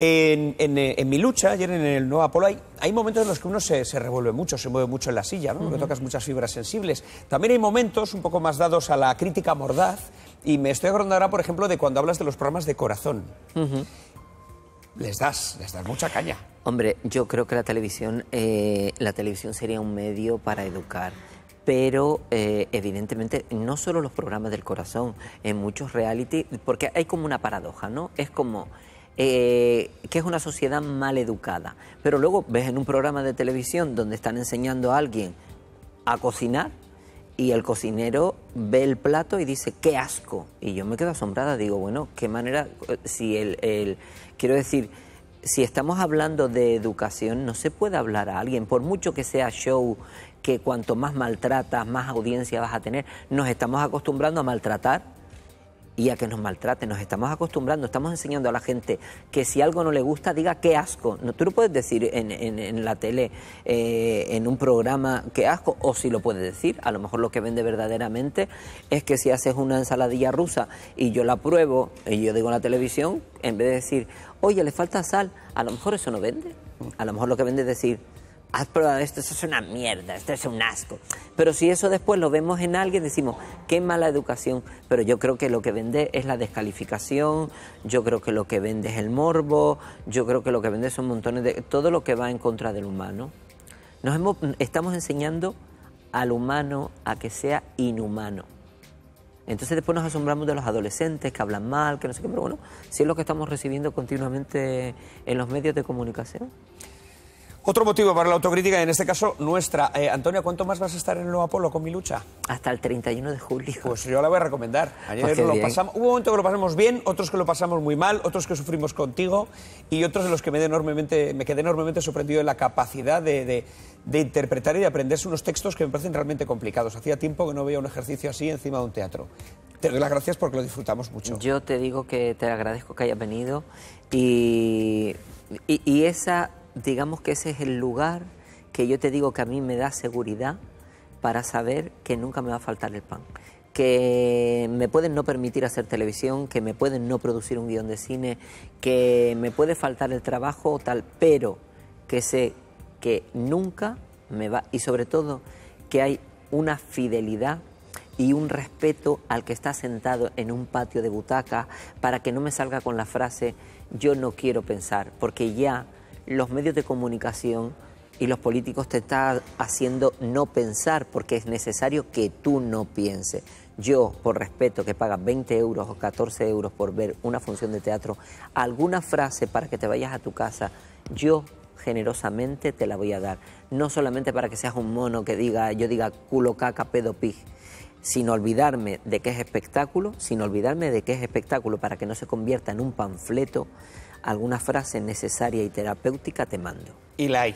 Eh, en, mi lucha, ayer en el Nuevo Apolo, hay, momentos en los que uno se, revuelve mucho, se mueve mucho en la silla, ¿no? Porque tocas muchas fibras sensibles. También hay momentos un poco más dados a la crítica mordaz, y me estoy acordando ahora, por ejemplo, de cuando hablas de los programas de corazón. Les das, les das mucha caña. Hombre, yo creo que la televisión, eh, la televisión sería un medio para educar pero eh, evidentemente no solo los programas del corazón, en muchos reality, porque hay como una paradoja, ¿no? Es como eh, que es una sociedad mal educada. Pero luego ves en un programa de televisión donde están enseñando a alguien a cocinar y el cocinero ve el plato y dice, qué asco. Y yo me quedo asombrada, digo, bueno, qué manera, si el quiero decir, si estamos hablando de educación, no se puede hablar a alguien, por mucho que sea show, que cuanto más maltratas, más audiencia vas a tener, nos estamos acostumbrando a maltratar y a que nos maltraten. Nos estamos acostumbrando, estamos enseñando a la gente que si algo no le gusta, diga qué asco. No, tú lo puedes decir en, la tele, eh, en un programa, qué asco, o si lo puedes decir. A lo mejor lo que vende verdaderamente es que si haces una ensaladilla rusa y yo la pruebo, y yo digo en la televisión, en vez de decir, oye, le falta sal, a lo mejor eso no vende. A lo mejor lo que vende es decir, has probado esto, eso es una mierda, esto es un asco. Pero si eso después lo vemos en alguien, decimos, qué mala educación. Pero yo creo que lo que vende es la descalificación, yo creo que lo que vende es el morbo, yo creo que lo que vende son montones de... Todo lo que va en contra del humano. Nos hemos, estamos enseñando al humano a que sea inhumano. Entonces después nos asombramos de los adolescentes que hablan mal, que no sé qué, pero bueno, si es lo que estamos recibiendo continuamente en los medios de comunicación. Otro motivo para la autocrítica, en este caso nuestra. Eh, Antonia, ¿cuánto más vas a estar en el nuevo Apolo con mi lucha? Hasta el 31 de julio. Pues yo la voy a recomendar. Ayer pues lo pasamos, hubo momentos que lo pasamos bien, otros que lo pasamos muy mal, otros que sufrimos contigo y otros de los que me, enormemente, me quedé enormemente sorprendido en la capacidad de, de, interpretar y de aprenderse unos textos que me parecen realmente complicados. Hacía tiempo que no veía un ejercicio así encima de un teatro. Te doy las gracias porque lo disfrutamos mucho. Yo te digo que te agradezco que hayas venido y, y, y esa digamos que ese es el lugar que yo te digo que a mí me da seguridad para saber que nunca me va a faltar el pan que me pueden no permitir hacer televisión, que me pueden no producir un guión de cine, que me puede faltar el trabajo o tal, pero que sé que nunca me va, y sobre todo que hay una fidelidad y un respeto al que está sentado en un patio de butaca para que no me salga con la frase yo no quiero pensar, porque ya los medios de comunicación y los políticos te están haciendo no pensar porque es necesario que tú no pienses. Yo, por respeto, que pagas 20 euros o 14 euros por ver una función de teatro, alguna frase para que te vayas a tu casa, yo generosamente te la voy a dar. No solamente para que seas un mono que diga, yo diga culo caca pedo pig sin olvidarme de qué es espectáculo, sin olvidarme de qué es espectáculo, para que no se convierta en un panfleto, alguna frase necesaria y terapéutica te mando. Y la